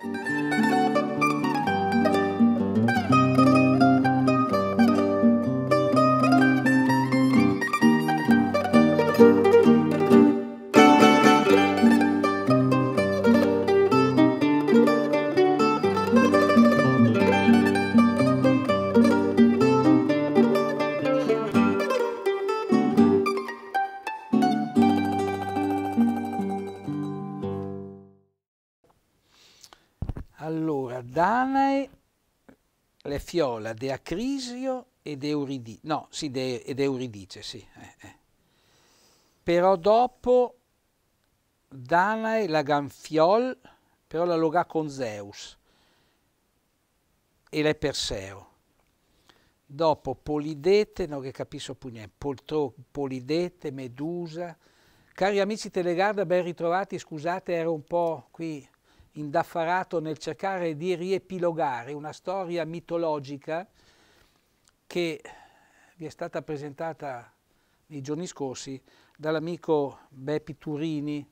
Thank you. Fiola, De Acrisio ed Euridice, no, sì, de, ed Euridice, sì. Eh, eh. Però dopo Danae la Ganfiol, però la logà con Zeus e la Perseo. Dopo Polidete, no che capisco più niente, Poltro, Polidete, Medusa. Cari amici Telegarda, ben ritrovati, scusate, ero un po' qui indaffarato nel cercare di riepilogare una storia mitologica che vi è stata presentata nei giorni scorsi dall'amico Beppi Turini,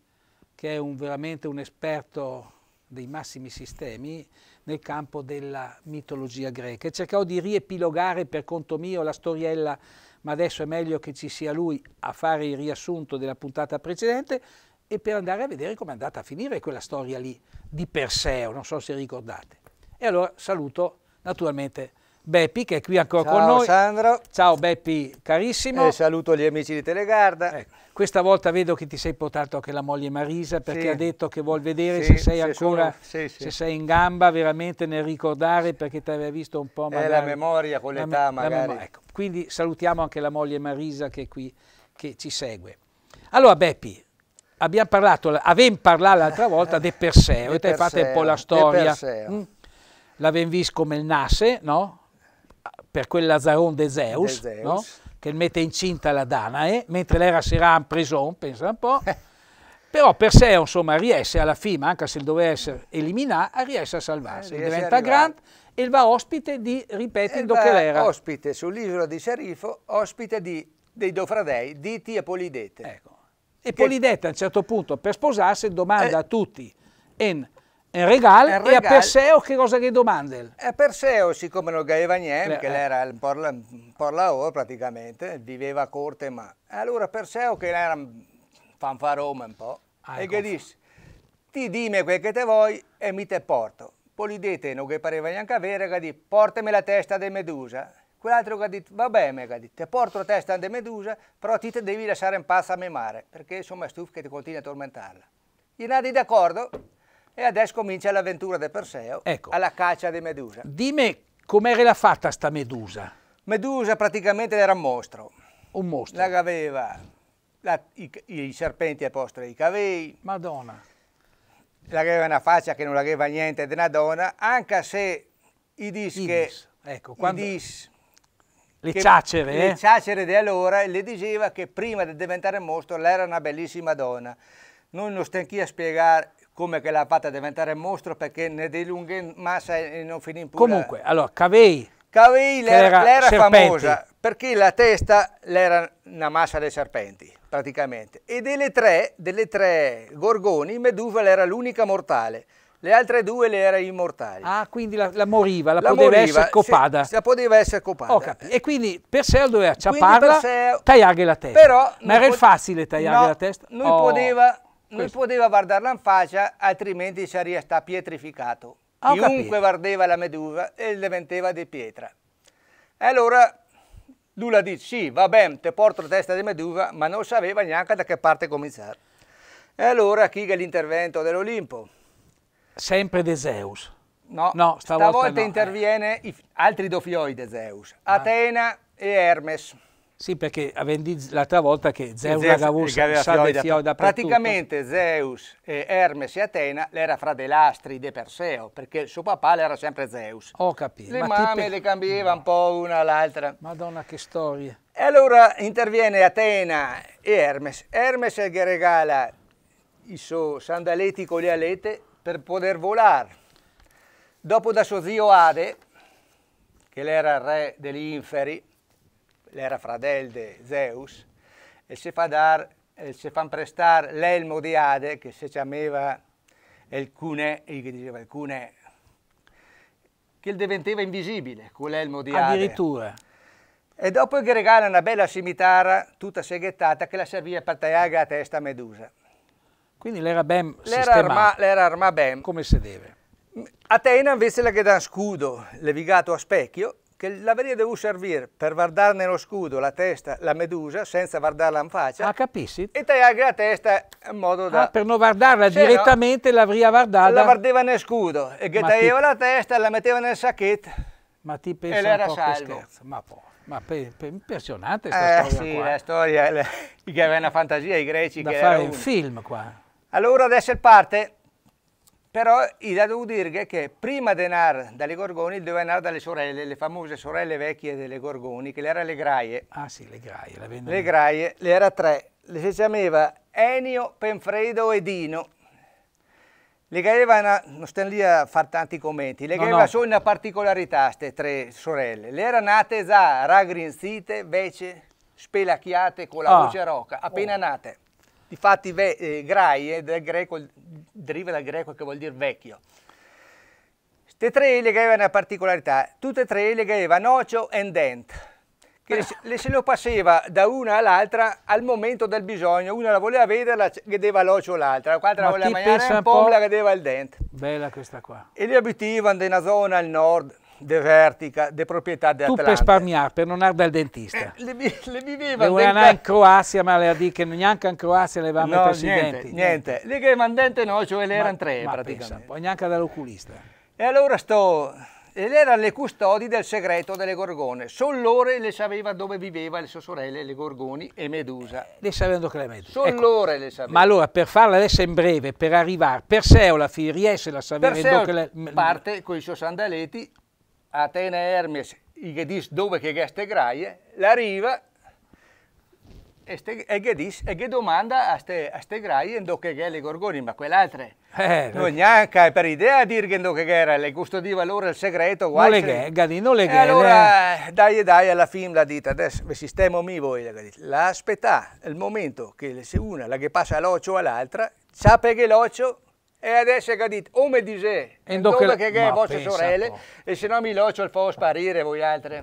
che è un, veramente un esperto dei massimi sistemi nel campo della mitologia greca. E cercavo di riepilogare per conto mio la storiella, ma adesso è meglio che ci sia lui a fare il riassunto della puntata precedente e per andare a vedere come è andata a finire quella storia lì di Perseo, non so se ricordate. E allora saluto naturalmente Beppi che è qui ancora Ciao, con noi. Ciao Sandro. Ciao Beppi carissimo. E saluto gli amici di Telegarda. Ecco. Questa volta vedo che ti sei portato anche la moglie Marisa perché sì. ha detto che vuol vedere sì, se sei se ancora sono, sì, se sei in gamba veramente nel ricordare perché ti aveva visto un po' magari. È la memoria con l'età me magari. Mem ecco. Quindi salutiamo anche la moglie Marisa che è qui che ci segue. Allora Beppi, abbiamo parlato, avevamo parlato l'altra volta di Perseo, e te fate un po' la storia. Mm? L'avevamo visto come il Nase, no? per quel Lazaron de Zeus, de Zeus. No? che mette incinta la Danae, eh? mentre lei sarà in prigione, pensa un po'. Però Perseo, insomma, riesce alla fine, anche se doveva essere eliminato, riesce a salvarsi. Eh, riesce diventa grande e va ospite di, ripetendo che l'era. Ospite sull'isola di Serifo, ospite di, dei Dofradei, Diti e Polidete. Ecco. E Polidetta a un certo punto per sposarsi domanda eh, a tutti in, en regal, regal, e a Perseo che cosa gli domanda? A eh, Perseo, siccome non aveva niente, eh, che eh. era un porla, un porlaor praticamente, viveva a corte, ma allora Perseo che era un fanfaroma un po', ah, e che ecco. disse, ti dimmi quel che te vuoi e mi te porto. Polidete non che pareva neanche avere, che dì, portami la testa di Medusa. Quell'altro che ha detto, vabbè mi ha detto, porto la testa di Medusa, però ti devi lasciare in pazza a memare, perché insomma è stufo che ti continui a tormentarla. Gli nati d'accordo e adesso comincia l'avventura del Perseo ecco. alla caccia di Medusa. Dimmi com'era fatta sta Medusa? Medusa praticamente era un mostro. Un mostro. La aveva la, i, i, serpenti a posto dei cavi. Madonna. aveva una faccia che non la aveva niente di una donna, anche se i dischi... Ecco, quando... I dis le che, Ciacere. Eh? Le Ciacere di allora le diceva che prima di diventare mostro lei era una bellissima donna. Noi non stanchi a spiegare come che l'ha fatta diventare mostro perché ne dilunghe massa e non finì in pure. Comunque, allora, Cavei. Cavei l'era, l'era famosa perché la testa l'era una massa dei serpenti, praticamente. E delle tre, delle tre gorgoni, Medusa l'era l'unica mortale. Le altre due le era immortali. Ah, quindi la, la moriva, la, la poteva moriva, essere copata. la poteva essere copata. Oh, e quindi Perseo doveva acciapparla, Perseo... la testa. Però Ma era facile tagliargli no, la testa? Non oh, poteva, poteva guardarla in faccia, altrimenti sarebbe stato pietrificato. Oh, Chiunque guardava la medusa eh, e diventava di pietra. E allora lui la dice, sì, va bene, ti porto la testa di medusa, ma non sapeva neanche da che parte cominciare. E allora chi è l'intervento dell'Olimpo? Sempre De Zeus. No, no stavolta, stavolta no. interviene eh. altri due fioi di Zeus, ah. Atena e Hermes. Sì, perché l'altra volta che Zeus, Zeus Agavus aveva fioi da Praticamente Zeus, e Hermes e Atena l'era fra dei lastri di Perseo, perché suo papà era sempre Zeus. Ho capito. Le Ma mamme per... le cambiava no. un po' una all'altra. Madonna che storia. E allora interviene Atena e Hermes. Hermes è che regala i suoi sandaletti con le alete per poter volare. Dopo da suo zio Ade, che era il re degli inferi, era fratello di Zeus, e si fa dar, si fan prestare l'elmo di Ade, che si chiamava il cune, che diceva il cune, che il diventava invisibile con l'elmo di Ade. Addirittura. E dopo gli regala una bella scimitarra tutta seghettata che la serviva per tagliare la testa a Medusa. Quindi l'era BEM sistemata. L'era arma BEM. Come si deve. Atena invece la che da scudo levigato a specchio, che l'avrebbe dovuto servire per guardare nello scudo la testa, la medusa, senza guardarla in faccia. Ah, capissi? E tagliare la testa in modo da... Ah, per non guardarla direttamente no, l'avrei guardata? La guardava nel scudo e che tagliava ti... la testa, e la metteva nel sacchetto. Ma ti pensi un po' salvo. che scherzo? Ma po'. Ma per, per, impressionante questa eh, storia sì, qua. la storia, la, che aveva una fantasia i greci da che fare un film qua. Allora adesso parte, però io devo dire che prima di andare dalle Gorgoni doveva andare dalle sorelle, le famose sorelle vecchie delle Gorgoni, che le erano le graie. Ah sì, le graie, la vendono. Le graie, le era tre, le si chiamava Enio, Penfredo e Dino. Le Gaeva non stanno lì a fare tanti commenti, le Gaeva no, no. solo una particolarità, queste tre sorelle. Le erano nate già ragrinzite, invece spelacchiate con la ah. voce roca, appena oh. nate. Difatti ve, eh, graie greco, deriva dal greco che vuol dire vecchio. Queste tre eleghe avevano una particolarità, tutte e tre eleghe avevano nocio e dente, che le se lo passeva da una all'altra al momento del bisogno, una la voleva vedere, la vedeva l'ocio l'altra, L'altra la voleva mangiare un po', po', la vedeva il dente. Bella questa qua. E li abitivano in una zona al nord, de vertica, de proprietà di Atlante. Tu per sparmiare, per non andare dal dentista. Eh, le, le viveva le vuoi in Croazia, ma le ha dico che neanche in Croazia le va a no, mettere sui niente, denti. Niente, le che mandente no, cioè le erano tre ma praticamente. Pensa, poi neanche dall'oculista. E allora sto... E lei era le custodi del segreto delle Gorgone. Solo loro le sapeva dove viveva le sue sorelle, le Gorgoni e Medusa. Eh, le sapevano che la Medusa. Solo ecco. loro le sapeva. Ma allora, per farla adesso in breve, per arrivare, Perseo alla fine riesce a sapere... Perseo che le... parte con i suoi sandaletti Atena Hermes, Igedis dove che geste graie, l'arriva e che dice, e che domanda a queste graie dove che è le gorgoni, ma quell'altra eh, non neanche per idea dire che che era, le custodiva loro il segreto, guai. Non le gadi, non le gadi. allora eh. dai e dai alla film la dita, adesso vi sistemo mi voi, l'aspetta il momento che se una la che passa l'occhio all'altra, sape che l'occhio e adesso è cadito come di sé, dove che è vostre sorelle, e se no mi lascio il fo sparire voi altre.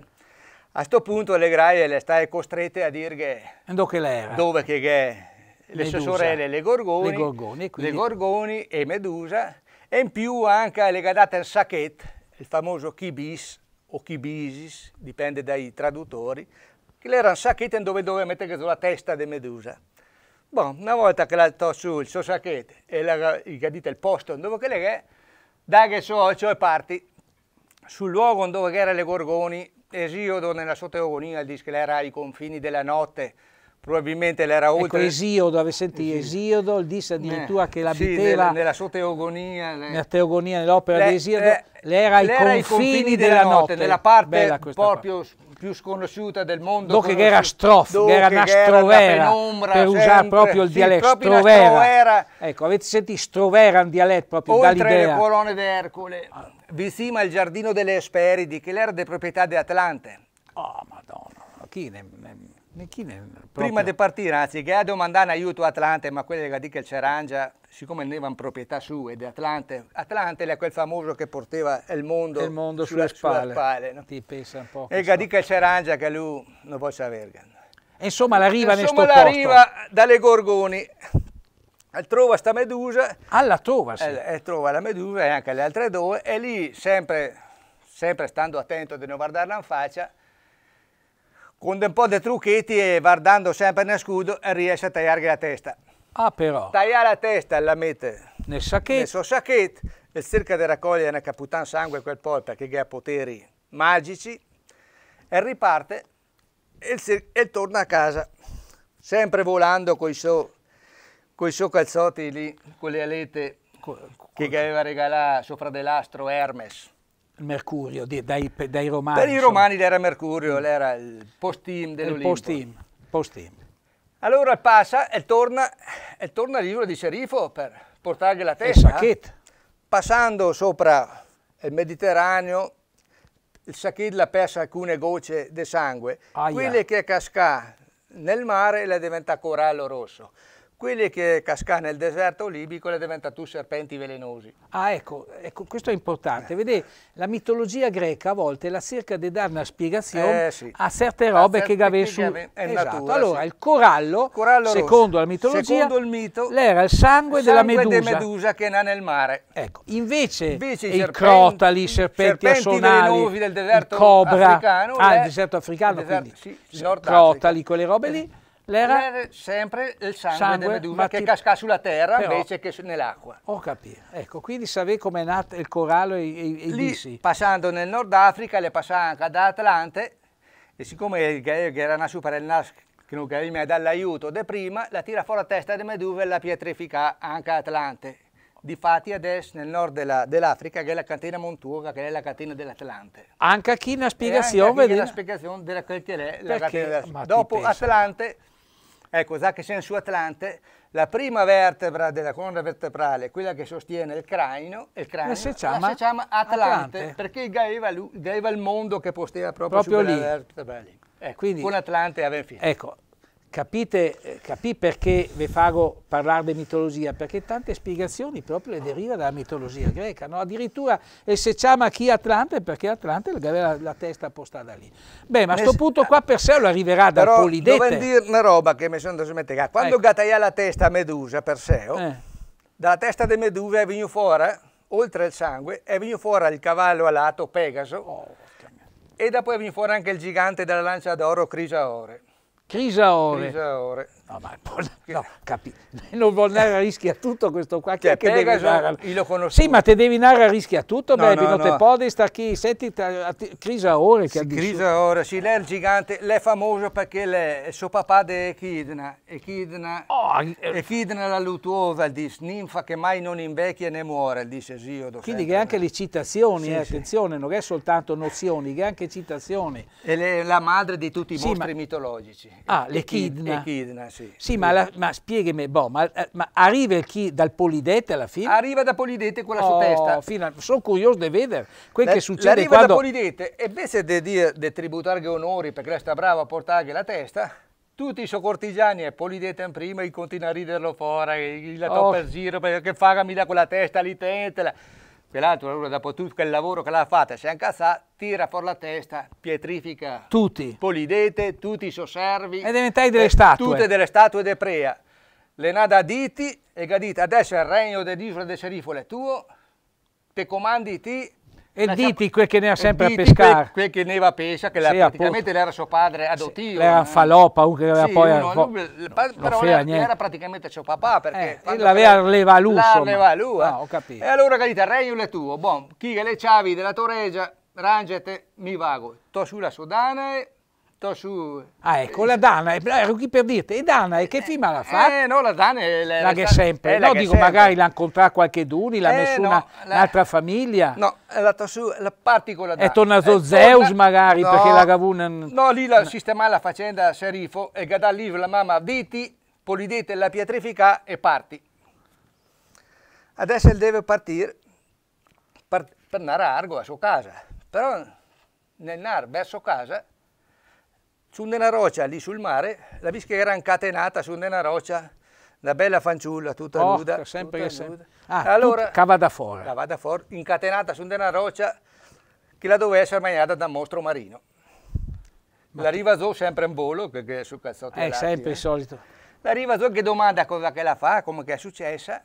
A questo punto le graie le stai costrette a dire che... Eh. che dove che è? Le sue sorelle, le gorgoni, le gorgoni, quindi... le gorgoni, e Medusa, e in più anche le gadate al sacchetto, il famoso kibis o kibisis, dipende dai traduttori, che erano sacchette dove doveva mettere la testa di Medusa. Bon, una volta che l'altò su il suo sacchetto e la, gli cadite il posto dove che è, dai che so, occhio e parti sul luogo dove erano le gorgoni, esiodo nella sotteogonia, dice che era ai confini della notte, probabilmente l'era ecco, oltre. Ecco, Esiodo, ave sentito, Esiodo disse eh, addirittura eh, che la sì, nella, sua teogonia. Le... Nella teogonia, nell'opera di Esiodo, l'era ai confini, confini della, della notte, notte, nella parte proprio qua. più sconosciuta del mondo. Dopo che era strofo, che era una strovera, penombra, per sempre. usare proprio il sì, dialetto, strovera. strovera. Ecco, avete sentito strovera, un dialetto proprio Oltre Oltre le colonne d'Ercole, vicino al giardino delle Esperidi, che era di proprietà di Atlante. Oh, madonna, chi ne... ne Prima di partire, anzi, che ha domandato aiuto a Atlante, ma quelle che ha detto che il Cerangia, siccome ne avevano proprietà sua ed Atlante, Atlante è quel famoso che portava il mondo, il mondo sulla, sulle spalle. Sulla spalle no? Ti pensa un po'. E che ha detto che il Cerangia che lui non può avergan. Insomma, la riva Insomma, la riva dalle Gorgoni. Trova sta medusa. Alla trova, sì. E, eh, e eh, trova la medusa e anche le altre due. E lì, sempre, sempre stando attento di non guardarla in faccia, con un po' di trucchetti e guardando sempre nel scudo riesce a tagliargli la testa. Ah però. Tagliare la testa la mette nel sacchetto. Nel suo sacchetto e cerca di raccogliere nel caputan sangue quel porta che ha poteri magici e riparte e, e, torna a casa sempre volando con i suoi so calzotti lì, con le alete che, che aveva regalato sopra dell'astro Hermes. Mercurio, dai, dai romani. Per i romani era l'era Mercurio, era il post-team dell'Olimpo. Post-team, post-team. Allora passa e torna, e torna all'isola di Serifo per portargli la testa. Il Passando sopra il Mediterraneo, il Sakid la persa alcune gocce di sangue. Aia. Quelle che cascà nel mare le diventa corallo rosso quelli che casca nel deserto libico le diventano tutti serpenti velenosi. Ah ecco, ecco, questo è importante, eh. vedete la mitologia greca a volte la cerca di dare una spiegazione eh, sì. a certe robe a certe che aveva su... Che esatto. natura, allora sì. il corallo, corallo secondo rosso. la mitologia, secondo il mito, era il sangue, il sangue della medusa. De medusa che è nel mare. Ecco, invece, invece i, crotali, i serpenti, serpenti assonali, del deserto cobra, africano, ah, il deserto africano, il deserto, quindi sì, crotali, quelle robe lì L'era sempre il sangue, sangue della medusa che ti... casca sulla terra Però... invece che nell'acqua. Ho capito. Ecco, quindi come è nato il corallo e, e, e Lì, dissi. passando nel Nord Africa, le passava anche da Atlante e siccome il che era nato per il NASC che non mi dall'aiuto di prima, la tira fuori la testa di medusa e la pietrifica anche a Atlante. Difatti adesso nel nord dell'Africa dell che è la catena montuosa, che è la catena dell'Atlante. Anche qui una spiegazione. Anche qui una spiegazione della, della catena dell'Atlante. Dopo Atlante Ecco, Zacchesen su Atlante, la prima vertebra della colonna vertebrale, quella che sostiene il cranio, il cranio la si chiama, Atlante, Atlante, perché gaeva, lui, gaeva, il mondo che posteva proprio, proprio su quella lì. vertebra lì. Ecco, Quindi, con Atlante aveva fine. Ecco, capite, eh, capì perché vi fago parlare di mitologia, perché tante spiegazioni proprio le deriva dalla mitologia greca, no? addirittura e se chiama chi Atlante perché Atlante aveva la testa postata lì. Beh, ma a questo punto qua Perseo arriverà dal però Polidete. Però dire una roba che mi sono andato mettere, quando ecco. gattaia la testa a Medusa, Perseo, oh, eh. dalla testa di Medusa è venuto fuori, oltre al sangue, è venuto fuori il cavallo alato Pegaso oh, e da poi è venuto fuori anche il gigante della lancia d'oro Crisaore. Crisaore. Crisaore. No, ma no, capi, non Volnara rischia tutto questo qua. Chi cioè, è che Pegaso, deve narrare? Io lo conosco. Sì, ma te devi narrare rischia tutto, no, Bebino, no, no. te podesta, chi, senti, Crisa Ore. Sì, Crisa Ore, sì, lei è il gigante, lei è famoso perché lei è suo papà di Echidna, Echidna, oh, eh, eh. Echidna la Lutuova, dice, ninfa che mai non invecchia né muore, dice Esiodo. Quindi che anche le citazioni, sì, eh, sì. attenzione, non è soltanto nozioni, che anche citazioni. E lei è la madre di tutti i sì, mostri ma... mitologici. Ah, l'Echidna. Echidna, sì. Sì, sì ma, la, ma, spiegami, boh, ma, eh, ma, arriva chi dal Polidete alla fine? Arriva da Polidete con la sua oh, testa. A, sono curioso di vedere quel che succede arriva quando... da Polidete e invece di dire di tributargli onori perché lei sta brava a portargli la testa, tutti i suoi cortigiani e Polidete in prima e continuano a riderlo fuori, la oh. toppa in giro perché fagami da quella testa lì, tentela. Peraltro allora dopo tutto quel lavoro che l'ha fatta, si è incazzata, tira fuori la testa, pietrifica. Tutti. Polidete, tutti i suoi servi. E diventai eh, delle statue. Tutte delle statue de prea. Le nada diti e gadita, adesso il regno dell'isola del Serifole è tuo, te comandi ti e la diti quel che ne ha sempre a pescare. Quel, che ne va a pesca, che sì, la, praticamente appunto. era suo padre adottivo. Sì, era un eh. falò, comunque aveva sì, poi... No, po lui, no, però era, era, praticamente suo papà, perché... Eh, l'aveva leva lui, La leva lui, eh. no, ah, E allora, Galita, Reio le tuo, bon, chi le chiavi della Toregia, rangete, mi vago, to sulla Sudane, Sto su... Ah, ecco, la Dana, eh, ero qui per dirti, e Dana, e che eh, film ha fatto? Eh, no, la Dana è la, la che è sempre. È no, dico, sempre. magari l'ha incontrata qualche duni, l'ha eh, messo no, un'altra famiglia. No, è andata su, la parte con la Dana. È tornato è Zeus torna... magari, no, perché la Gavuna... No, lì la sistemava la faccenda Serifo e gada lì la mamma viti, polidete la pietrifica e parti. Adesso deve partire per, per andare a Argo, a sua casa. Però nel nar verso casa su una roccia lì sul mare, la bisca era incatenata su una roccia, una bella fanciulla tutta oh, nuda. Sempre tutta sempre. nuda. Ah, allora, cava da fuori. Cava da fuori, incatenata su una roccia che la doveva essere mangiata da un mostro marino. Ma la zo sempre in volo, perché è su cazzotti È eh, alati, sempre eh. il solito. La riva zo che domanda cosa che la fa, come che è successa,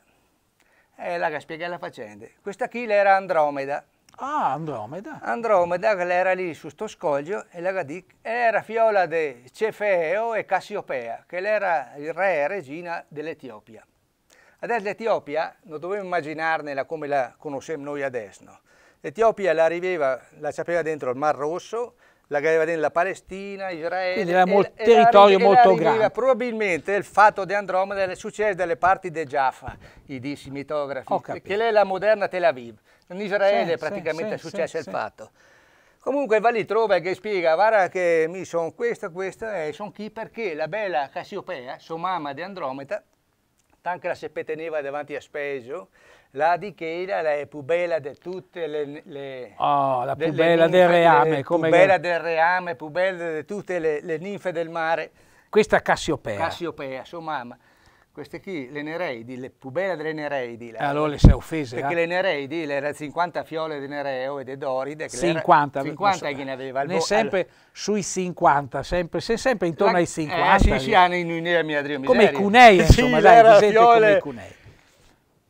e la che spiega la faccenda. Questa chi era Andromeda. Ah, Andromeda. Andromeda che era lì su sto scoglio e la gadì era fiola di Cefeo e Cassiopea, che era il re e regina dell'Etiopia. Adesso l'Etiopia non dovevo immaginarnela come la conosciamo noi adesso. L'Etiopia la riveva, la sapeva dentro il Mar Rosso, la aveva dentro la Palestina, Israele. Quindi era un territorio la, molto grande. Probabilmente il fatto di Andromeda è successo dalle parti di Jaffa, i dissi mitografi, che è la moderna Tel Aviv in Israele sì, praticamente sì, è successo il fatto. Comunque va lì, trova che spiega, guarda che mi sono questo, questo e sono chi perché la bella Cassiopea, sua mamma di Andromeda, anche la se neva davanti a Speso, la di che era la più bella di tutte le... le oh, la più bella ninfe, del reame. La eh, come più bella del reame, più bella di tutte le, le ninfe del mare. Questa Cassiopea. Cassiopea, sua mamma queste qui, le Nereidi, le più delle Nereidi. Le, eh, allora le sei offese. Perché eh? le Nereidi, le 50 fiole di Nereo e di Doride. 50. 50 so, che ne aveva. Ne boh, sempre allora. sui 50, sempre, se sempre intorno la, ai 50. Eh, sì, sì, hanno in un'era mia Dio Come i Cunei, insomma, sì, dai, come Cunei.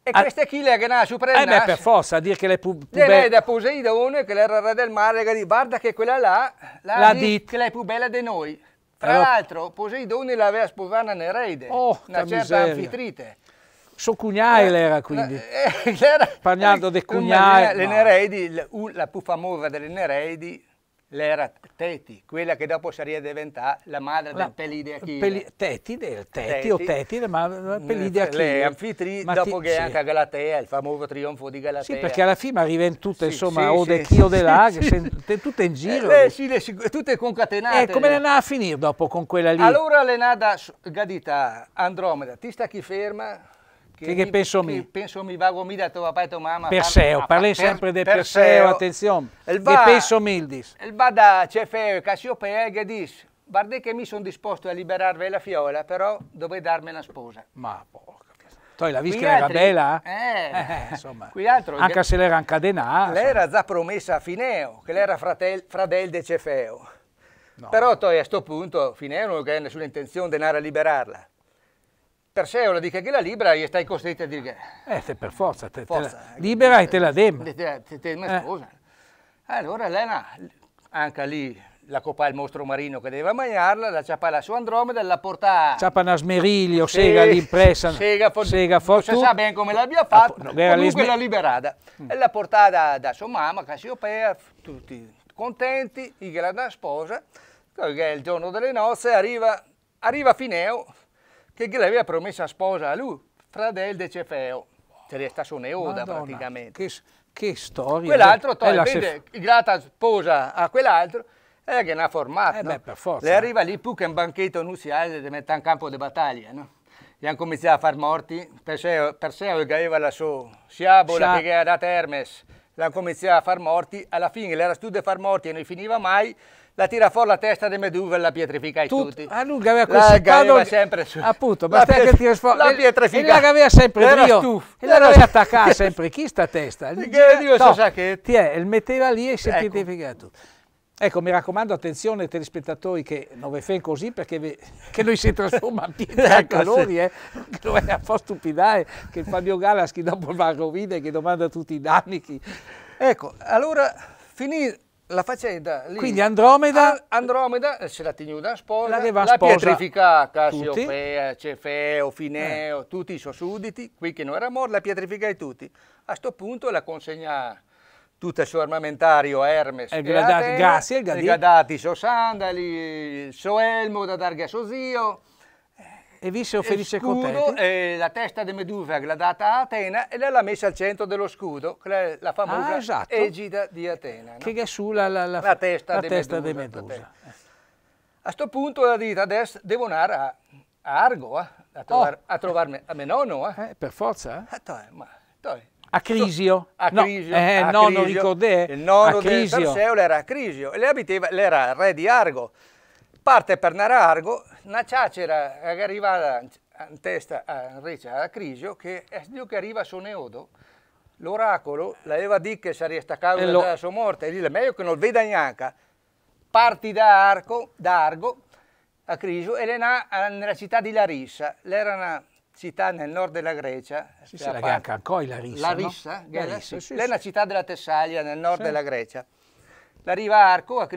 E queste chi le ha superato? Eh beh, per forza, a dire che le pu... pu da Poseidone, che era il re del mare, che guarda che quella là, la, la dit, che è più bella di noi. Tra allora... Eh, l'altro Poseidone l'aveva sposata Nereide, oh, una certa miseria. anfitrite. So cugnai eh, l'era eh, quindi, eh, eh, di cugnai. Le Nereidi, la più famosa delle Nereidi, l'era Teti, quella che dopo sarebbe diventata la madre la, del Pelide Achille. Peli, teti, del Teti, teti o Teti, la madre del mm, Pelide Achille. Le anfitri, dopo che sì. anche a Galatea, il famoso trionfo di Galatea. Sì, perché alla fine arrivano tutte, sì, insomma, sì, o de chi o de là, tutte in giro. Eh, sì, le, tutte concatenate. E eh, come le andava a finire dopo con quella lì? Allora le nada gadita Andromeda, ti sta chi ferma? che, che, mi, pensomi? che pensomi vago mi da tuo papà e tua mamma. Perseo, ah, ah, parli ah, sempre del Perseo, attenzione. Il va, e penso mildis. Il va da Cefeo, e Cassiopeia e dice, guardate che mi sono disposto a liberarvi la fiola, però dovete darmi una sposa. Ma porca. Poi la vista era bella, eh, eh, insomma, anche se l'era incadenata. L'era già promessa a Fineo, che l'era era fratel, fradel Cefeo. No. Però poi a questo punto Fineo non aveva nessuna intenzione di andare a liberarla. Perseo la dica che la libera e stai costretto a dire che... Eh, te per forza, te, forza. Te la libera e te la dema. Te, te, te, te eh. Allora Elena, anche lì la coppa il mostro marino che deve mangiarla, la ciappa la sua Andromeda, la porta... Ciappa una smeriglio, sì, sega l'impressa, sega, for, sega for, non si sa bene come l'abbia ah, fatto, no, comunque smer... l'ha liberata. Mm. E la porta da, da sua mamma, Cassiopea, tutti contenti, che la sposa, il giorno delle nozze arriva, arriva Fineo, che gli aveva promesso sposa a lui, fratello de Cefeo. Cioè è stata un'eoda praticamente. Che, che storia. Quell'altro toglie, vede, se... grata sposa a quell'altro, e che ne ha formato. Eh no? beh, per forza. Le arriva lì più che un banchetto nuziale di mettere in campo di battaglia, no? Gli hanno cominciato a far morti, Perseo, Perseo che aveva la sua sciabola Scia... che era da Termes, la far morti, alla fine le l'era far morti e non finiva mai, la tira fuori la testa di Meduva e la pietrifica Tut, tutti. A ah, lui aveva questo aveva sempre su. Appunto, basta che tira fuori. La pietrifica. E la aveva sempre Dio. Stuf, e la aveva attaccata sempre. Chi sta testa? Gli, che Dio, no, so sacchetti. Ti metteva lì e si ecco. pietrificava tutto. Ecco, mi raccomando, attenzione telespettatori che non ve fen così perché ve, che noi si trasforma a pietra ecco, a calori, eh. Lo è a po' stupidare che Fabio Galaschi dopo il Varrovide che domanda tutti i danni. Chi... Ecco, allora finì la faccenda. Lì. Quindi Andromeda... A Andromeda, eh, se la tenuta sposa, l'aveva la sposa. pietrifica Cassiopea, Cefeo, Fineo, eh. tutti i suoi sudditi, qui che non era morto, la pietrificai tutti. A questo punto la consegna tutto il suo armamentario Hermes eh, e Gradati, Gassi e eh, Gradati. Gradati so sandali, il suo elmo da dargli a suo zio. Eh, e vissero felice e contento. E la testa di Medusa gradata a Atena e l'ha messa al centro dello scudo, la famosa ah, esatto. egida di Atena. No? Che è sulla la, la, la testa, di Medusa. De Medusa. A questo punto la dita adesso devo andare a, a Argo, eh, a, trovar, oh. a trovarmi a Menono. Eh. eh per forza. Eh? Ah, toi, ma, toi. Acrisio? Acrisio. No, eh, Acrisio. Nono, ricordè, il nono Acrisio. del Tarseolo era Acrisio e lei abitava, era re di Argo. Parte per Argo, una ciacera che arriva in testa a Reccia, a Acrisio, che è Dio che arriva a Soneodo, l'oracolo l'aveva detto che sarebbe stata causa lo... della sua morte, e dice meglio che non lo veda neanche. Parti da, Argo, da Argo, a Crisio, e le nà nella città di Larissa, l'era una città nel nord della Grecia. Sì, sì, la Cancoi, Larissa. Larissa, no? Larissa sì, sì, lei è una città della Tessaglia nel nord della Grecia. La riva Arco, a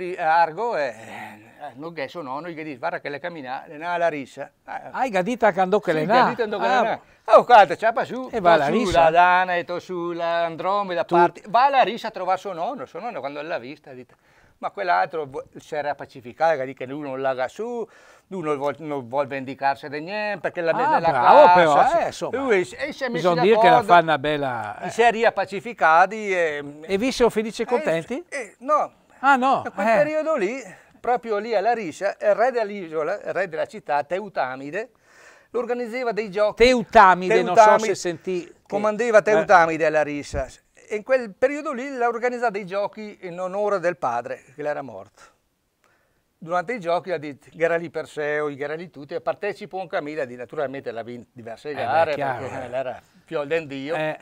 Argo e eh, non che sono noi gli dice guarda che le cammina, le na rissa. Ah, eh. ah, hai gadita quando che le na. Gadita quando ah. che Oh, guarda, c'è su, e va la rissa. La Dana, e to su, l'Andromeda, Andromeda, Va la rissa a trovare suo nonno, suo nonno quando l'ha vista, dite ma quell'altro si pacificare, lì che lui non laga su, lui non vuole, non vendicarsi di niente perché la ah, della bravo classe, però, eh, insomma, lui e eh, si è messo bisogna dire che la fa una bella... Eh. Si è riappacificati e... E vi siete felici e eh, contenti? Eh, no. Ah no? In quel eh. periodo lì, proprio lì alla Riscia, il re dell'isola, il re della città, Teutamide, organizzava dei giochi. Teutamide, Teutamide non so se sentì. Comandeva eh. Teutamide alla Riscia in quel periodo lì l'ha organizzato dei giochi in onore del padre, che era morto. Durante i giochi ha detto che era lì Perseo, che era lì tutti, e partecipo anche a Miladi, naturalmente l'ha vinto diverse eh gare, chiaro, perché eh. era più al dendio. Eh. eh.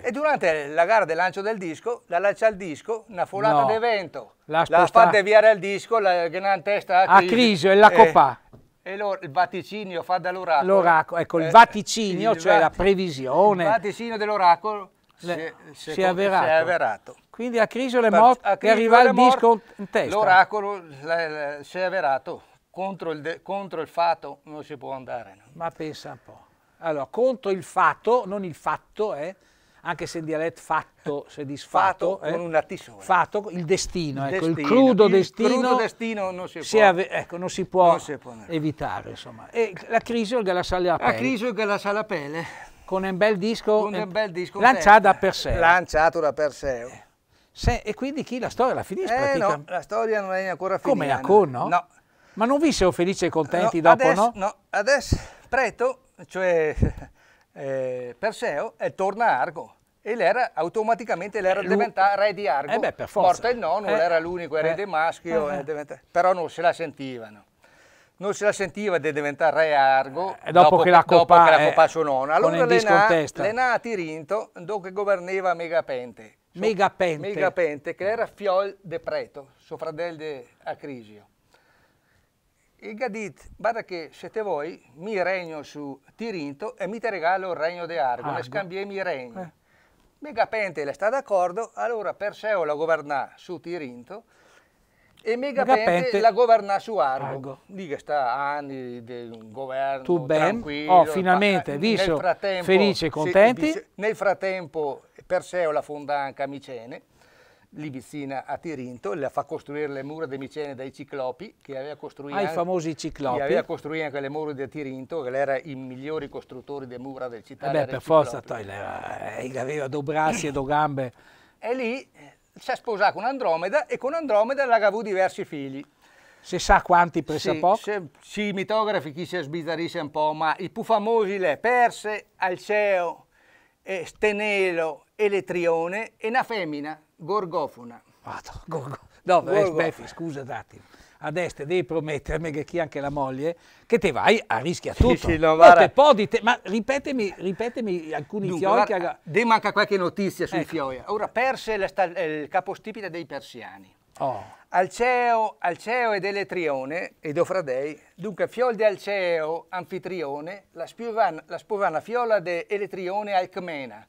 E durante la gara del lancio del disco, la lancia al disco, una folata no. di vento, la, la fa deviare al disco, la, che non testa a, crisi, Crisio e la eh. copà. E lo, il vaticinio fa dall'oracolo. L'oracolo, ecco, il vaticinio, eh, cioè il, la previsione. Il vaticinio dell'oracolo le, se, si, è avverato. si è avverato. Quindi a Crisole morto e arriva il disco in testa. L'oracolo si è avverato. Contro il, contro il, fatto non si può andare. No? Ma pensa un po'. Allora, contro il fatto, non il fatto, eh, anche se in dialetto fatto si disfatto. Fatto eh, con una T Fatto, il destino, il, ecco, destino, il crudo il destino. crudo destino non si, si può, ave, ecco, non si può, non si può evitare, insomma. E la crisolga che la sale a pelle. La crisolga che la sale a pelle con un bel disco, eh, un bel disco lanciato da Perseo. Eh. Lanciato da Perseo. Se, e quindi chi la storia la finisce? Eh no, la storia non è ancora finita. Come a con, no? No. Ma non vi siamo felici e contenti no, dopo, adesso, no? No, adesso Preto, cioè eh, Perseo, torna a Argo. E l'era automaticamente l'era eh, diventata re di Argo. Eh beh, per forza. Morta il nonno, eh. l'era l'unico, erede eh. maschio. Eh. eh. Diventa... Però non se la sentivano non se la sentiva di diventare re Argo eh, dopo, dopo, che la Coppa, dopo che la Coppa eh, sonona. Allora l'Ena a Tirinto, dove governava Megapente. So, Megapente. Megapente, che era Fiol de Preto, suo fratello di Acrisio. Il Gadit, guarda che siete voi, mi regno su Tirinto e mi te regalo il regno di Argo, Argo. ne scambiamo i regni. Eh. Megapente le sta d'accordo, allora Perseo la governà su Tirinto e Megapente, Megapente la governa su Argo, Argo. lì che sta anni di governo tu ben, oh, finalmente, eh, visto, felice e contenti. Dice, nel frattempo Perseo la fonda anche a Micene, lì vicina a Tirinto, la fa costruire le mura di Micene dai ciclopi, che aveva costruito... Ai ah, famosi ciclopi. Che aveva costruito anche le mura di Tirinto, che era i migliori costruttori di mura del città. Eh beh, per forza, toglie, eh, aveva Dobrassi e gambe. E lì si è sposata con Andromeda e con Andromeda l'ha avuto diversi figli. Se sa quanti presa poco? Sì, i mitografi chi si sbizzarrisce un po', ma i più famosi le Perse, Alceo, eh, Stenelo, Eletrione e una femmina, Gorgofona. Vado, Gorgo. No, Gorgo. Eh, scusa un attimo ad est, devi promettermi che chi anche la moglie, che te vai a rischia tutto. Sì, sì, no, no, podi, te, ma ripetemi, ripetemi alcuni Dunque, fioi guarda, che... De manca qualche notizia sui ecco. fioi. Ora, Perse è il capostipite dei persiani. Oh. Alceo, Alceo ed Eletrione ed Ofradei, dunque fiol di Alceo, anfitrione, la spuvana, la spuvana fiola di Eletrione Alcmena.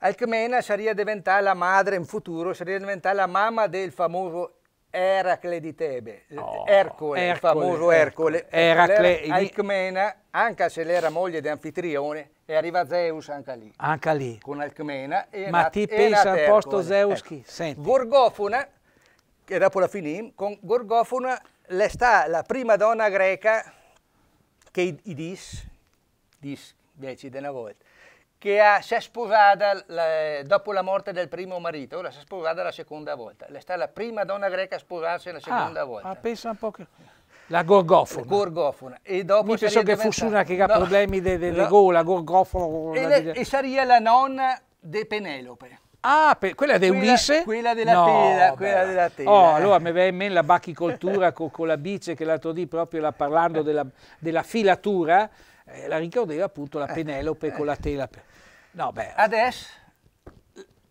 Alcmena sarebbe diventata la madre in futuro, sarebbe diventata la mamma del famoso Eracle di Tebe, eh, oh, Ercole, Ercole, il famoso Ercole, Eracle, Eracle Alcmena, anche se l'era moglie di Anfitrione, e arriva Zeus anche lì. Anche lì. Con Alcmena. E Ma ti pensa al posto Zeus chi? Ecco. Gorgofona, che dopo la finì, con Gorgofona le sta la prima donna greca che i, i dis, dis, dieci di una volta, che ha, si è sposata la, dopo la morte del primo marito, ora si è sposata la seconda volta. È stata la prima donna greca a sposarsi la seconda ah, volta. Ah, pensa un po' che... La gorgofona. La gorgofona. E dopo Io penso che fosse una che ha no. problemi delle de no. gola, gorgofona. E, le, e sarebbe la nonna di Penelope. Ah, per, quella di Ulisse? Quella della no, tela, quella della tela. Oh, allora mi viene in mente la bacchicoltura con, con, la bice che l'altro dì proprio la, parlando della, della filatura eh, la ricorreva appunto la eh, Penelope eh. con la tela. No, beh. Adesso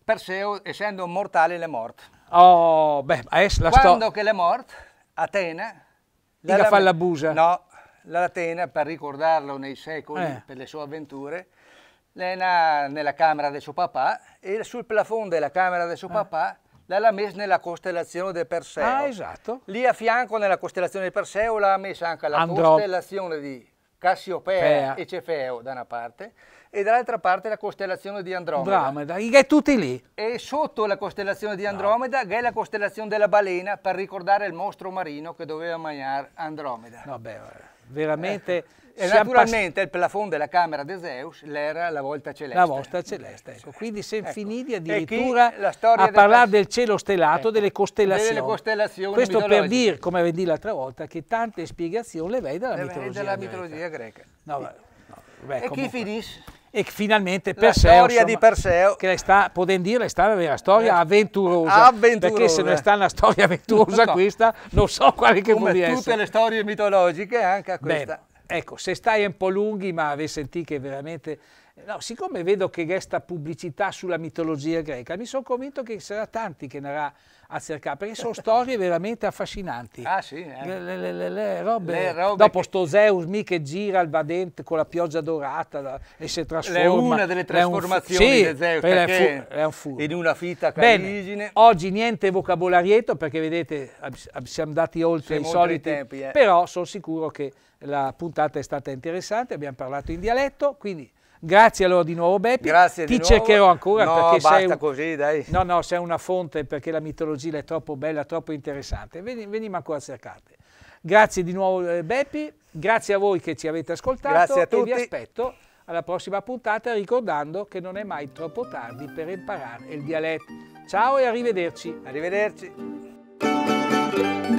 Perseo, essendo un mortale, l'è morto. Oh, beh, adesso la Quando sto... che l'è morto, Atena... Lì la fa la busa? No, la per ricordarlo nei secoli, eh. per le sue avventure, lei nella camera del suo papà e sul plafond della camera del suo eh. papà l'ha messa nella costellazione del Perseo. Ah, esatto. Lì a fianco nella costellazione del Perseo l'ha messa anche la Andrò. costellazione di Cassiopea e Cefeo da una parte e dall'altra parte la costellazione di Andromeda. Andromeda, che è tutti lì. E sotto la costellazione di Andromeda no. è la costellazione della balena per ricordare il mostro marino che doveva mangiare Andromeda. Vabbè, veramente... Eh e naturalmente il plafond della camera di Zeus l'era la volta celeste. La volta ecco. celeste, ecco. Quindi se ecco. finiti addirittura a parlare del, cielo stellato, ecco. delle, costellazioni. delle costellazioni. Questo per dire, come avevi detto l'altra volta, che tante spiegazioni le vedi dalla mitologia, dalla mitologia greca. No, no, beh, e comunque. chi finisce? e finalmente Perseo, la storia insomma, di Perseo che sta, potendo dire è stata una storia avventurosa, eh, avventurosa perché se non è stata una storia avventurosa no. questa non so quale che come tutte essere. le storie mitologiche anche a questa Bene. Ecco, se stai un po' lunghi, ma avete sentito che veramente No, siccome vedo che resta pubblicità sulla mitologia greca, mi sono convinto che ci saranno tanti che andrà a cercare, perché sono storie veramente affascinanti. Ah sì? Eh. Le, le, le, le, robe. robe Dopo che... sto Zeus mi che gira il vadente con la pioggia dorata la, e si trasforma. È una delle trasformazioni un... sì, di Zeus, perché è, un furbo. In una fitta carigine. Bene, oggi niente vocabolarietto, perché vedete, siamo andati oltre siamo i soliti. Oltre tempi, eh. Però sono sicuro che la puntata è stata interessante, abbiamo parlato in dialetto, quindi Grazie allora di nuovo Beppi. Grazie Ti cercherò ancora no, perché basta sei un... così, dai. No, no, sei una fonte perché la mitologia è troppo bella, troppo interessante. Veniamo ancora a cercarti. Grazie di nuovo eh, Beppi, grazie a voi che ci avete ascoltato grazie a tutti. e vi aspetto alla prossima puntata ricordando che non è mai troppo tardi per imparare il dialetto. Ciao e arrivederci. Arrivederci.